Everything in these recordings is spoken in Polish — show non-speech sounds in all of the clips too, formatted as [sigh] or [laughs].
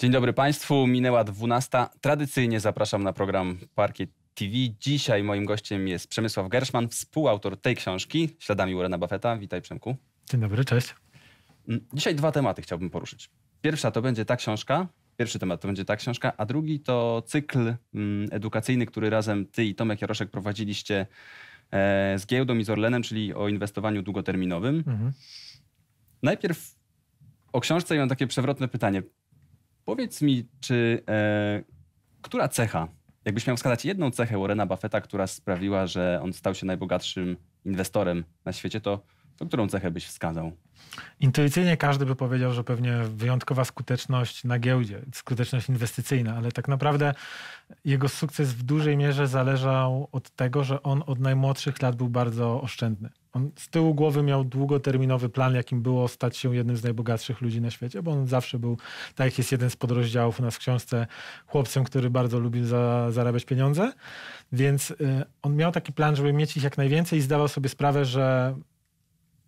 Dzień dobry Państwu, minęła 12. Tradycyjnie zapraszam na program Parkiet TV. Dzisiaj moim gościem jest Przemysław Gerszman, współautor tej książki, Śladami Urena Buffetta. Witaj Przemku. Dzień dobry, cześć. Mm, dzisiaj dwa tematy chciałbym poruszyć. Pierwsza to będzie ta książka, pierwszy temat to będzie ta książka, a drugi to cykl mm, edukacyjny, który razem ty i Tomek Jaroszek prowadziliście e, z giełdą i z Orlenem, czyli o inwestowaniu długoterminowym. Mhm. Najpierw o książce i mam takie przewrotne pytanie. Powiedz mi, czy e, która cecha, jakbyś miał wskazać jedną cechę Warrena Buffetta, która sprawiła, że on stał się najbogatszym inwestorem na świecie, to to którą cechę byś wskazał? Intuicyjnie każdy by powiedział, że pewnie wyjątkowa skuteczność na giełdzie, skuteczność inwestycyjna, ale tak naprawdę jego sukces w dużej mierze zależał od tego, że on od najmłodszych lat był bardzo oszczędny. On z tyłu głowy miał długoterminowy plan, jakim było stać się jednym z najbogatszych ludzi na świecie, bo on zawsze był, tak jak jest jeden z podrozdziałów u nas w książce, chłopcem, który bardzo lubił za, zarabiać pieniądze. Więc y, on miał taki plan, żeby mieć ich jak najwięcej i zdawał sobie sprawę, że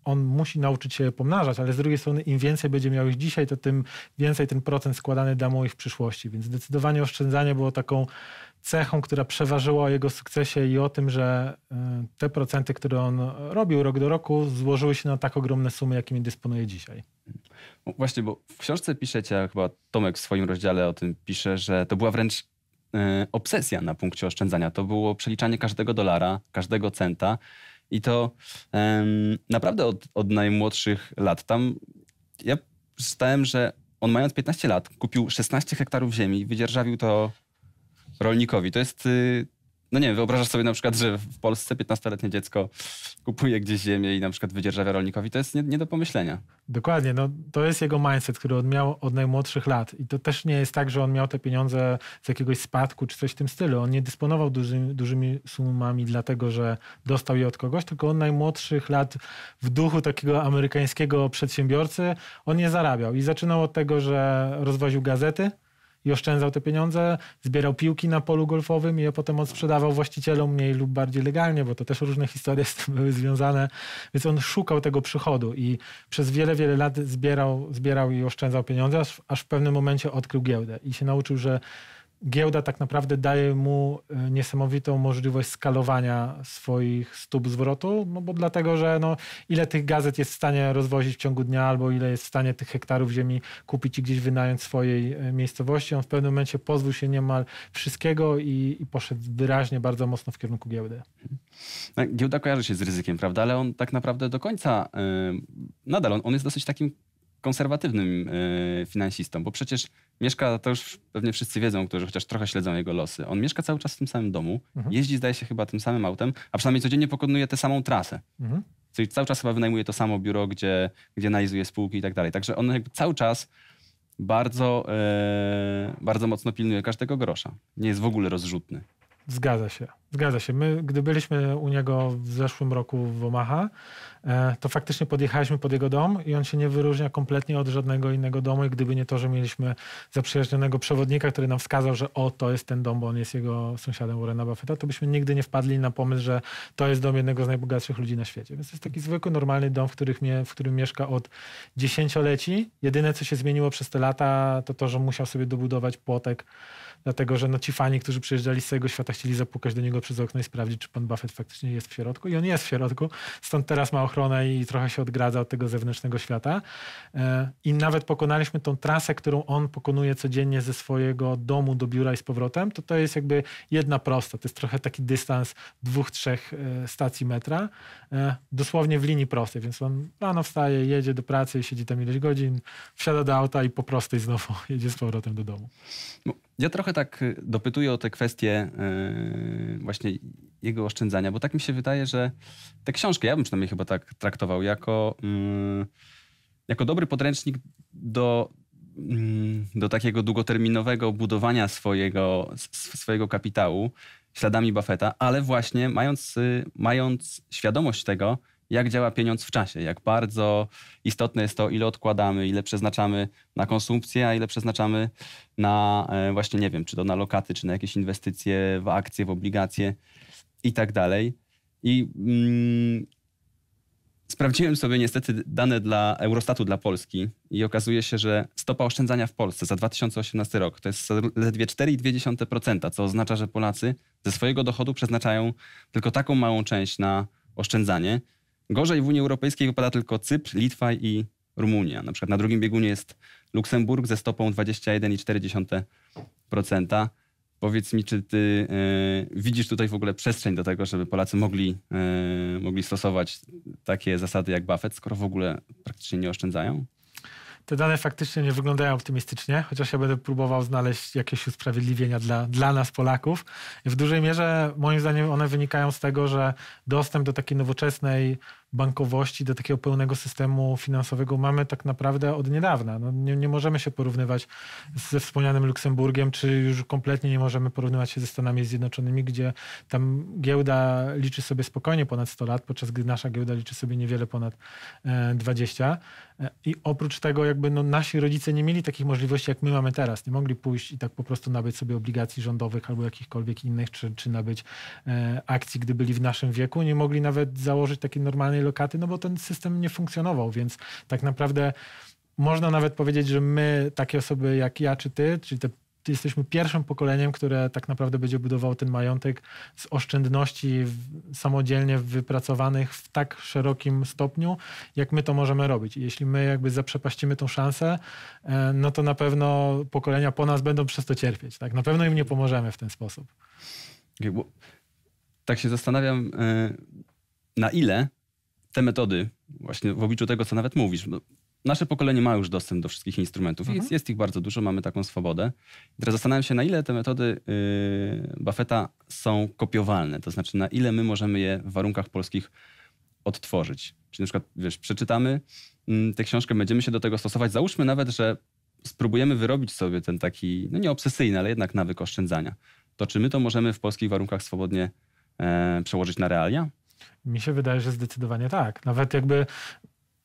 on musi nauczyć się pomnażać, ale z drugiej strony im więcej będzie miał ich dzisiaj, to tym więcej ten procent składany da mu ich w przyszłości. Więc zdecydowanie oszczędzanie było taką cechą, która przeważyła o jego sukcesie i o tym, że e, te procenty, które on robił rok do roku, złożyły się na tak ogromne sumy, jakimi dysponuje dzisiaj. No właśnie, bo w książce piszecie, chyba Tomek w swoim rozdziale o tym pisze, że to była wręcz e, obsesja na punkcie oszczędzania. To było przeliczanie każdego dolara, każdego centa. I to um, naprawdę od, od najmłodszych lat. Tam ja czytałem, że on mając 15 lat kupił 16 hektarów ziemi, wydzierżawił to rolnikowi. To jest y, no nie wiem, wyobrażasz sobie na przykład, że w Polsce 15-letnie dziecko kupuje gdzieś ziemię i na przykład wydzierżawia rolnikowi, to jest nie, nie, do pomyślenia. Dokładnie, no to jest jego mindset, który on miał od najmłodszych lat i to też nie jest tak, że on miał te pieniądze z jakiegoś spadku czy coś w tym stylu. On nie dysponował dużymi dużymi sumami dlatego, że dostał je od kogoś, tylko on najmłodszych lat w duchu takiego amerykańskiego przedsiębiorcy, on nie zarabiał i zaczynał od tego, że rozwoził gazety, i oszczędzał te pieniądze, zbierał piłki na polu golfowym i je potem odsprzedawał właścicielom mniej lub bardziej legalnie, bo to też różne historie [laughs] z tym były związane. Więc on szukał tego przychodu i przez wiele, wiele lat zbierał, zbierał i oszczędzał pieniądze, aż, aż w pewnym momencie odkrył giełdę i się nauczył, że giełda tak naprawdę daje mu e, niesamowitą możliwość skalowania swoich stóp zwrotu, no bo dlatego, że no, ile tych gazet jest w stanie rozwozić w ciągu dnia, albo ile jest w stanie tych hektarów ziemi kupić i gdzieś wynająć swojej e, miejscowości, on w pewnym momencie pozbył się niemal wszystkiego i, i poszedł wyraźnie bardzo mocno w kierunku giełdy. Tak, giełda kojarzy się z ryzykiem, prawda? Ale on tak naprawdę do końca, yy, nadal on, on jest dosyć takim konserwatywnym e, finansistą, bo przecież mieszka, to już pewnie wszyscy wiedzą, którzy chociaż trochę śledzą jego losy. On mieszka cały czas w tym samym domu, mhm. jeździ, zdaje się, chyba tym samym autem, a przynajmniej codziennie pokonuje tę samą trasę. Mhm. Czyli cały czas chyba wynajmuje to samo biuro, gdzie, gdzie analizuje spółki i tak dalej. Także on jakby cały czas bardzo, e, bardzo mocno pilnuje każdego grosza. Nie jest w ogóle rozrzutny. Zgadza się. Zgadza się. My, gdy byliśmy u niego w zeszłym roku w Omaha, e, to faktycznie podjechaliśmy pod jego dom i on się nie wyróżnia kompletnie od żadnego innego domu. I gdyby nie to, że mieliśmy zaprzyjaźnionego przewodnika, który nam wskazał, że o, to jest ten dom, bo on jest jego sąsiadem Warrena Buffetta, to byśmy nigdy nie wpadli na pomysł, że to jest dom jednego z najbogatszych ludzi na świecie. Więc to jest taki zwykły, normalny dom, w, w którym mieszka od dziesięcioleci. Jedyne, co się zmieniło przez te lata, to to, że musiał sobie dobudować płotek dlatego że no, ci fani, którzy przyjeżdżali z całego świata, chcieli zapukać do niego przez okno i sprawdzić, czy pan Buffett faktycznie jest w środku. I on jest w środku, stąd teraz ma ochronę i trochę się odgradza od tego zewnętrznego świata. E, I nawet pokonaliśmy tą trasę, którą on pokonuje codziennie ze swojego domu do biura i z powrotem. To to jest jakby jedna prosta. To jest trochę taki dystans dwóch, trzech e, stacji metra, e, dosłownie w linii prostej. Więc on rano wstaje, jedzie do pracy, siedzi tam ileś godzin, wsiada do auta i po prostej znowu [laughs] jedzie z powrotem do domu. No, ja trochę tak y, dopytuję o te kwestie y, właśnie jego oszczędzania, bo tak mi się wydaje, że tę książkę, ja bym przynajmniej chyba tak traktował, jako, mm, jako dobry podręcznik do, mm, do takiego długoterminowego budowania swojego, swojego kapitału śladami Buffetta, ale właśnie mając, y, mając świadomość tego, jak działa pieniądz w czasie, jak bardzo istotne jest to, ile odkładamy, ile przeznaczamy na konsumpcję, a ile przeznaczamy na e, właśnie, nie wiem, czy to na lokaty, czy na jakieś inwestycje w akcje, w obligacje i tak dalej. I mm, sprawdziłem sobie niestety dane dla Eurostatu dla Polski i okazuje się, że stopa oszczędzania w Polsce za 2018 rok to jest zaledwie 4,2%, co oznacza, że Polacy ze swojego dochodu przeznaczają tylko taką małą część na oszczędzanie, Gorzej w Unii Europejskiej wypada tylko Cypr, Litwa i Rumunia. Na przykład na drugim biegunie jest Luksemburg ze stopą 21,4%. Powiedz mi, czy ty e, widzisz tutaj w ogóle przestrzeń do tego, żeby Polacy mogli, e, mogli stosować takie zasady jak Buffett, skoro w ogóle praktycznie nie oszczędzają? Te dane faktycznie nie wyglądają optymistycznie, chociaż ja będę próbował znaleźć jakieś usprawiedliwienia dla, dla nas, Polaków. W dużej mierze, moim zdaniem, one wynikają z tego, że dostęp do takiej nowoczesnej bankowości, do takiego pełnego systemu finansowego mamy tak naprawdę od niedawna. No nie, nie możemy się porównywać ze wspomnianym Luksemburgiem, czy już kompletnie nie możemy porównywać się ze Stanami Zjednoczonymi, gdzie tam giełda liczy sobie spokojnie ponad 100 lat, podczas gdy nasza giełda liczy sobie niewiele ponad 20. E, e, I oprócz tego jakby no, nasi rodzice nie mieli takich możliwości, jak my mamy teraz. Nie mogli pójść i tak po prostu nabyć sobie obligacji rządowych albo jakichkolwiek innych, czy, czy nabyć e, akcji, gdy byli w naszym wieku. Nie mogli nawet założyć takiej normalnej jednej lokaty, no bo ten system nie funkcjonował, więc tak naprawdę można nawet powiedzieć, że my, takie osoby jak ja czy ty, czyli te jesteśmy pierwszym pokoleniem, które tak naprawdę będzie budowało ten majątek z oszczędności samodzielnie wypracowanych w tak szerokim stopniu, jak my to możemy robić. jeśli my jakby zaprzepaścimy tą szansę, e, no to na pewno pokolenia po nas będą przez to cierpieć. Tak? Na pewno im nie pomożemy w ten sposób. Tak się zastanawiam, e, na ile te metody, właśnie w obliczu tego, co nawet mówisz, nasze pokolenie ma już dostęp do wszystkich instrumentów. Mhm. Jest, jest, ich bardzo dużo, mamy taką swobodę. I teraz zastanawiam się, na ile te metody yy, Buffetta są kopiowalne, to znaczy na ile my możemy je w warunkach polskich odtworzyć. Czyli na przykład, wiesz, przeczytamy mm, tę książkę, będziemy się do tego stosować. Załóżmy nawet, że spróbujemy wyrobić sobie ten taki, no nie obsesyjny, ale jednak nawyk oszczędzania. To czy my to możemy w polskich warunkach swobodnie e, przełożyć na realia? Mi się wydaje, że zdecydowanie tak. Nawet jakby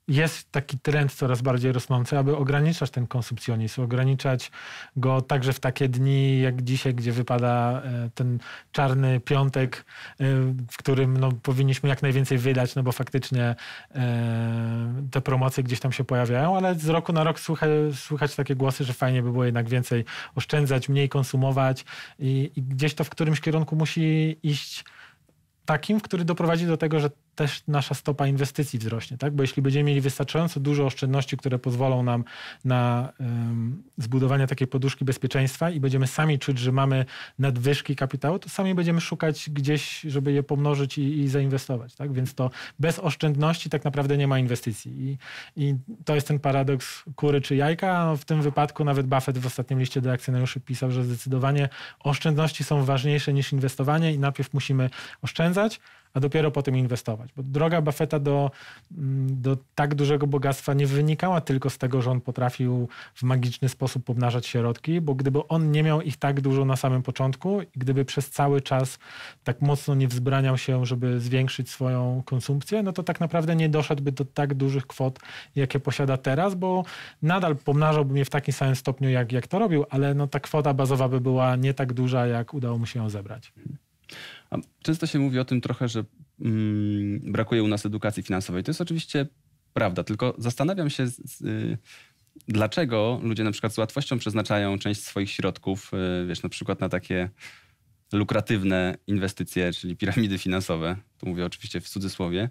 jest taki trend coraz bardziej rosnący, aby ograniczać ten konsumpcjonizm, ograniczać go także w takie dni jak dzisiaj, gdzie wypada e, ten czarny piątek, e, w którym no, powinniśmy jak najwięcej wydać, no bo faktycznie e, te promocje gdzieś tam się pojawiają, ale z roku na rok słychać, słuchać takie głosy, że fajnie by było jednak więcej oszczędzać, mniej konsumować i, i gdzieś to w którymś kierunku musi iść takim, który doprowadzi do tego, że też nasza stopa inwestycji wzrośnie, tak? Bo jeśli będziemy mieli wystarczająco dużo oszczędności, które pozwolą nam na um, zbudowanie takiej poduszki bezpieczeństwa i będziemy sami czuć, że mamy nadwyżki kapitału, to sami będziemy szukać gdzieś, żeby je pomnożyć i, i zainwestować, tak? Więc to bez oszczędności tak naprawdę nie ma inwestycji. I, i to jest ten paradoks kury czy jajka. No, w tym wypadku nawet Buffett w ostatnim liście do akcjonariuszy pisał, że zdecydowanie oszczędności są ważniejsze niż inwestowanie i najpierw musimy oszczędzać, a dopiero potem inwestować. Bo droga Buffetta do, mm, do tak dużego bogactwa nie wynikała tylko z tego, że on potrafił w magiczny sposób pomnażać środki, bo gdyby on nie miał ich tak dużo na samym początku i gdyby przez cały czas tak mocno nie wzbraniał się, żeby zwiększyć swoją konsumpcję, no to tak naprawdę nie doszedłby do tak dużych kwot, jakie posiada teraz, bo nadal pomnażałby mnie w takim samym stopniu, jak, jak to robił, ale no ta kwota bazowa by była nie tak duża, jak udało mu się ją zebrać. A często się mówi o tym trochę, że mm, brakuje u nas edukacji finansowej. To jest oczywiście prawda, tylko zastanawiam się, z, y, dlaczego ludzie na przykład z łatwością przeznaczają część swoich środków, y, wiesz, na przykład na takie lukratywne inwestycje, czyli piramidy finansowe. To mówię oczywiście w cudzysłowie.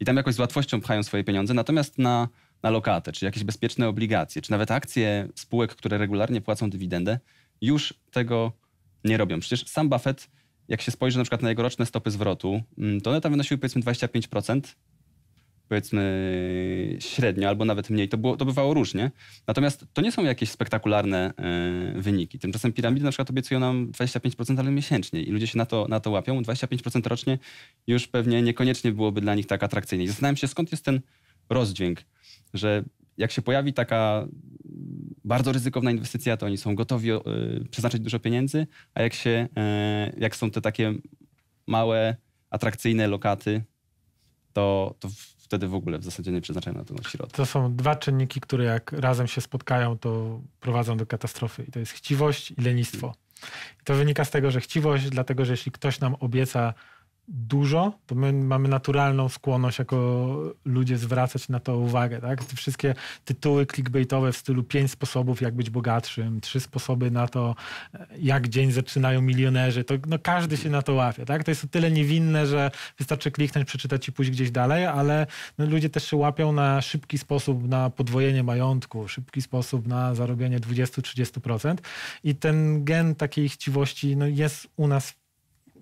I tam jakoś z łatwością pchają swoje pieniądze, natomiast na, na lokatę, czy jakieś bezpieczne obligacje, czy nawet akcje spółek, które regularnie płacą dywidendę, już tego nie robią. Przecież sam Buffett jak się spojrzy na przykład na jego roczne stopy zwrotu, mm, to one tam wynosiły powiedzmy 25%, powiedzmy średnio albo nawet mniej. To, było, to bywało różnie. Natomiast to nie są jakieś spektakularne y, wyniki. Tymczasem piramidy na przykład obiecują nam 25%, ale miesięcznie i ludzie się na to, na to łapią. 25% rocznie już pewnie niekoniecznie byłoby dla nich tak atrakcyjne. I zastanawiam się, skąd jest ten rozdźwięk, że jak się pojawi taka bardzo ryzykowna inwestycja, to oni są gotowi e, przeznaczyć dużo pieniędzy, a jak, się, e, jak są te takie małe, atrakcyjne lokaty, to, to wtedy w ogóle w zasadzie nie przeznaczają na to środki. To są dwa czynniki, które jak razem się spotkają, to prowadzą do katastrofy. I to jest chciwość i lenistwo. I to wynika z tego, że chciwość, dlatego że jeśli ktoś nam obieca dużo, bo my mamy naturalną skłonność jako ludzie zwracać na to uwagę. Tak? Te wszystkie tytuły clickbaitowe w stylu pięć sposobów, jak być bogatszym, trzy sposoby na to, jak dzień zaczynają milionerzy, to no, każdy się na to łapie. Tak? To jest o tyle niewinne, że wystarczy kliknąć, przeczytać i pójść gdzieś dalej, ale no, ludzie też się łapią na szybki sposób na podwojenie majątku, szybki sposób na zarobienie 20-30% i ten gen takiej chciwości no, jest u nas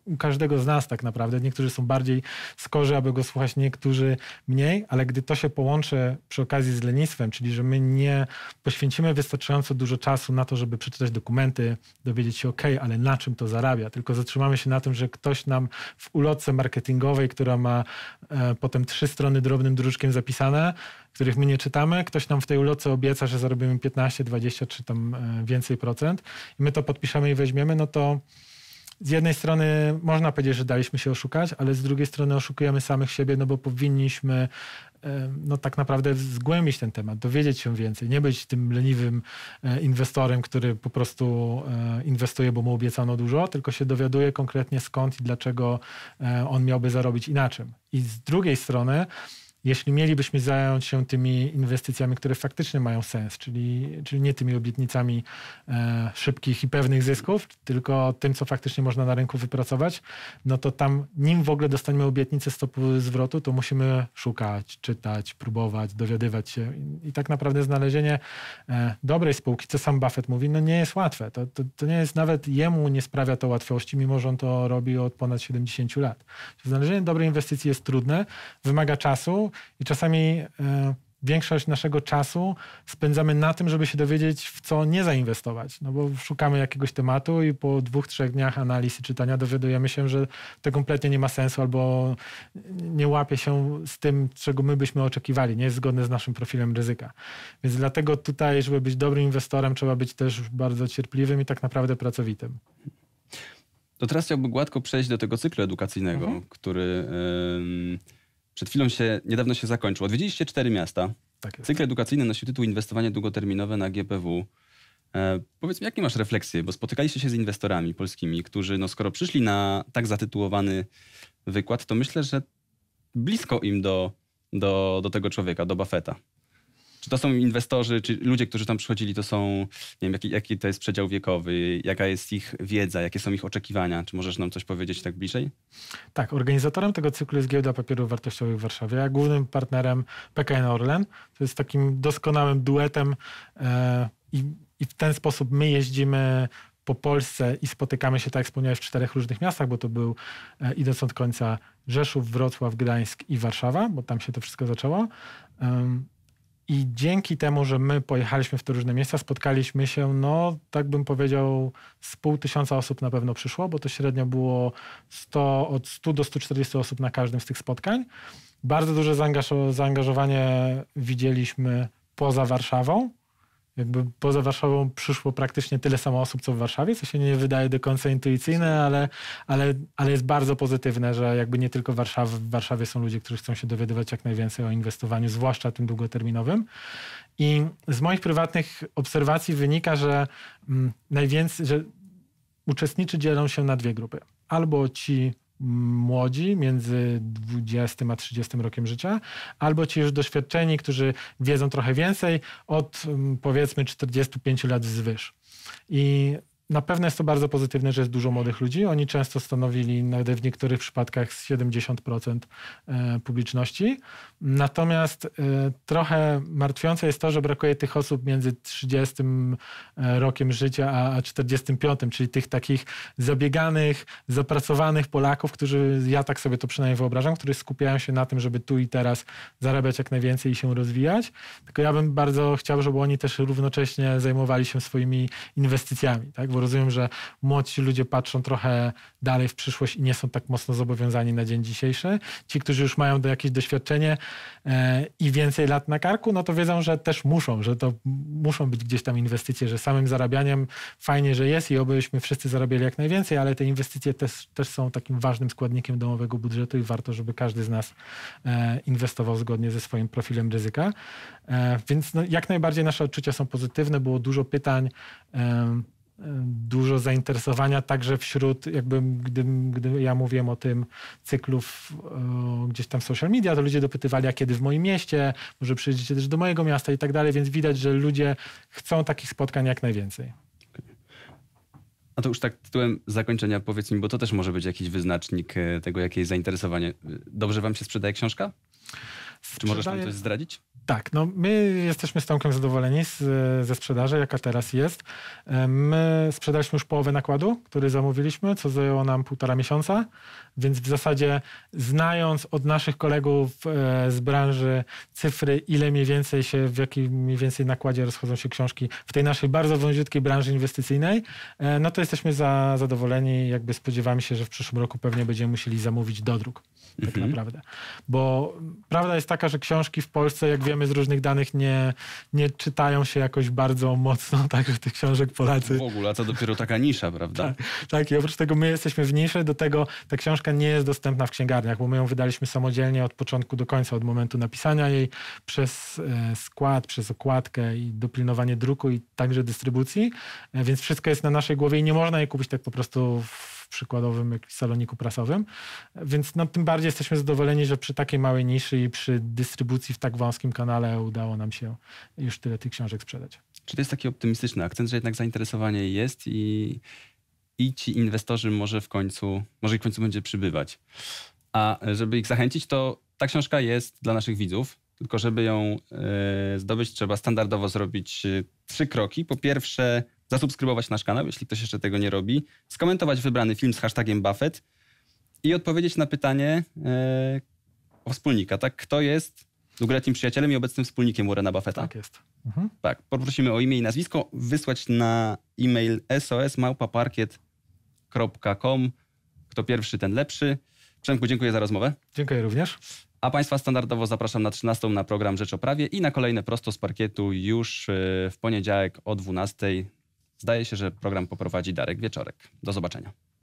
u każdego z nas tak naprawdę. Niektórzy są bardziej skorzy, aby go słuchać, niektórzy mniej, ale gdy to się połączy przy okazji z lenistwem, czyli że my nie poświęcimy wystarczająco dużo czasu na to, żeby przeczytać dokumenty, dowiedzieć się, ok, ale na czym to zarabia, tylko zatrzymamy się na tym, że ktoś nam w ulotce marketingowej, która ma e, potem trzy strony drobnym druczkiem zapisane, których my nie czytamy, ktoś nam w tej ulotce obieca, że zarobimy 15, 20 czy tam e, więcej procent i my to podpiszemy i weźmiemy, no to z jednej strony można powiedzieć, że daliśmy się oszukać, ale z drugiej strony oszukujemy samych siebie, no bo powinniśmy no tak naprawdę zgłębić ten temat, dowiedzieć się więcej, nie być tym leniwym e, inwestorem, który po prostu e, inwestuje, bo mu obiecano dużo, tylko się dowiaduje konkretnie skąd i dlaczego e, on miałby zarobić inaczej. I z drugiej strony jeśli mielibyśmy zająć się tymi inwestycjami, które faktycznie mają sens, czyli, czyli nie tymi obietnicami e, szybkich i pewnych zysków, tylko tym, co faktycznie można na rynku wypracować, no to tam, nim w ogóle dostaniemy obietnicę stopy zwrotu, to musimy szukać, czytać, próbować, dowiadywać się. I, i tak naprawdę znalezienie e, dobrej spółki, co sam Buffett mówi, no nie jest łatwe. To, to, to, nie jest nawet jemu nie sprawia to łatwości, mimo że on to robi od ponad 70 lat. Znalezienie dobrej inwestycji jest trudne, wymaga czasu, i czasami e, większość naszego czasu spędzamy na tym, żeby się dowiedzieć, w co nie zainwestować. No bo szukamy jakiegoś tematu i po dwóch, trzech dniach analizy czytania dowiadujemy się, że to kompletnie nie ma sensu albo nie łapie się z tym, czego my byśmy oczekiwali, nie jest zgodne z naszym profilem ryzyka. Więc dlatego tutaj, żeby być dobrym inwestorem, trzeba być też bardzo cierpliwym i tak naprawdę pracowitym. To teraz chciałbym gładko przejść do tego cyklu edukacyjnego, mhm. który. Yy przed chwilą się, niedawno się zakończył. Odwiedziliście cztery miasta. Tak jest. Cykl edukacyjny nosi tytuł Inwestowanie długoterminowe na GPW. E, powiedz mi, jakie masz refleksje? Bo spotykaliście się z inwestorami polskimi, którzy, no skoro przyszli na tak zatytułowany wykład, to myślę, że blisko im do, do, do tego człowieka, do Buffetta. Czy to są inwestorzy, czy ludzie, którzy tam przychodzili, to są, nie wiem, jaki, jaki to jest przedział wiekowy, jaka jest ich wiedza, jakie są ich oczekiwania? Czy możesz nam coś powiedzieć tak bliżej? Tak, organizatorem tego cyklu jest Giełda Papierów Wartościowych w Warszawie, a głównym partnerem PKN Orlen. To jest takim doskonałym duetem e, i, w ten sposób my jeździmy po Polsce i spotykamy się, tak jak wspomniałeś, w czterech różnych miastach, bo to był, e, idąc od końca, Rzeszów, Wrocław, Gdańsk i Warszawa, bo tam się to wszystko zaczęło. I dzięki temu, że my pojechaliśmy w te różne miejsca, spotkaliśmy się, no tak bym powiedział, z pół tysiąca osób na pewno przyszło, bo to średnio było 100, od 100 do 140 osób na każdym z tych spotkań. Bardzo duże zaangażowanie widzieliśmy poza Warszawą jakby poza Warszawą przyszło praktycznie tyle samo osób, co w Warszawie, co się nie wydaje do końca intuicyjne, ale, ale, ale jest bardzo pozytywne, że jakby nie tylko w Warszawie są ludzie, którzy chcą się dowiadywać jak najwięcej o inwestowaniu, zwłaszcza tym długoterminowym. I z moich prywatnych obserwacji wynika, że mm, najwięcej, że uczestniczy dzielą się na dwie grupy. Albo ci młodzi, między 20 a 30 rokiem życia, albo ci już doświadczeni, którzy wiedzą trochę więcej od mm, powiedzmy 45 lat zwyż. I na pewno jest to bardzo pozytywne, że jest dużo młodych ludzi. Oni często stanowili nawet w niektórych przypadkach 70% e, publiczności. Natomiast e, trochę martwiące jest to, że brakuje tych osób między 30 e, rokiem życia a 45, czyli tych takich zabieganych, zapracowanych Polaków, którzy, ja tak sobie to przynajmniej wyobrażam, którzy skupiają się na tym, żeby tu i teraz zarabiać jak najwięcej i się rozwijać. Tylko ja bym bardzo chciał, żeby oni też równocześnie zajmowali się swoimi inwestycjami, tak? rozumiem, że młodsi ludzie patrzą trochę dalej w przyszłość i nie są tak mocno zobowiązani na dzień dzisiejszy. Ci, którzy już mają do jakieś doświadczenie e, i więcej lat na karku, no to wiedzą, że też muszą, że to muszą być gdzieś tam inwestycje, że samym zarabianiem fajnie, że jest i obyśmy wszyscy zarabiali jak najwięcej, ale te inwestycje też, też są takim ważnym składnikiem domowego budżetu i warto, żeby każdy z nas e, inwestował zgodnie ze swoim profilem ryzyka. E, więc no, jak najbardziej nasze odczucia są pozytywne. Było dużo pytań dużo zainteresowania także wśród, jakby gdy, gdy ja mówiłem o tym cyklu w, gdzieś tam w social media, to ludzie dopytywali, a kiedy w moim mieście, może przyjdziecie też do mojego miasta i tak dalej, więc widać, że ludzie chcą takich spotkań jak najwięcej. A to już tak tytułem zakończenia powiedz mi, bo to też może być jakiś wyznacznik e, tego, jakie jest zainteresowanie. Dobrze wam się sprzedaje książka? Sprzedaje... Czy możesz nam coś zdradzić? Tak, no my jesteśmy z Tomkiem zadowoleni z, ze sprzedaży, jaka teraz jest. E, my sprzedaliśmy już połowę nakładu, który zamówiliśmy, co zajęło nam półtora miesiąca. Więc w zasadzie znając od naszych kolegów e, z branży cyfry, ile mniej więcej się, w jakim mniej więcej nakładzie rozchodzą się książki w tej naszej bardzo wąziutkiej branży inwestycyjnej, e, no to jesteśmy za, zadowoleni. Jakby spodziewamy się, że w przyszłym roku pewnie będziemy musieli zamówić dodruk. Tak mhm. naprawdę. Bo prawda jest taka, że książki w Polsce, jak wiemy z różnych danych, nie, nie czytają się jakoś bardzo mocno, [laughs] także tych książek Polacy. W ogóle, a to dopiero taka nisza, prawda? tak, tak, i oprócz tego my jesteśmy w niszy, do tego ta książka książka nie jest dostępna w księgarniach, bo my ją wydaliśmy samodzielnie od początku do końca, od momentu napisania jej, przez e, skład, przez okładkę i dopilnowanie druku i także dystrybucji, e, więc wszystko jest na naszej głowie i nie można jej kupić tak po prostu w przykładowym saloniku prasowym, e, więc no, tym bardziej jesteśmy zadowoleni, że przy takiej małej niszy i przy dystrybucji w tak wąskim kanale udało nam się już tyle tych książek sprzedać. Czy to jest taki optymistyczny akcent, że jednak zainteresowanie jest i, i ci inwestorzy może w końcu, może ich w końcu będzie przybywać. A e, żeby ich zachęcić, to ta książka jest dla naszych widzów, tylko żeby ją e, zdobyć, trzeba standardowo zrobić e, trzy kroki. Po pierwsze, zasubskrybować nasz kanał, jeśli ktoś jeszcze tego nie robi, skomentować wybrany film z hashtagiem Buffett i odpowiedzieć na pytanie o wspólnika, tak? Kto jest długoletnim przyjacielem i obecnym wspólnikiem Warrena Buffetta? Tak jest. Mhm. Tak, poprosimy o imię i nazwisko, wysłać na e-mail sosmałpaparkiet.com www.patronite.com. Kto pierwszy, ten lepszy. Przemku, dziękuję za rozmowę. Dziękuję również. A Państwa standardowo zapraszam na 13 na program Rzecz o Prawie i na kolejne Prosto z Parkietu już e, w poniedziałek o 12. Zdaje się, że program poprowadzi Darek Wieczorek. Do zobaczenia.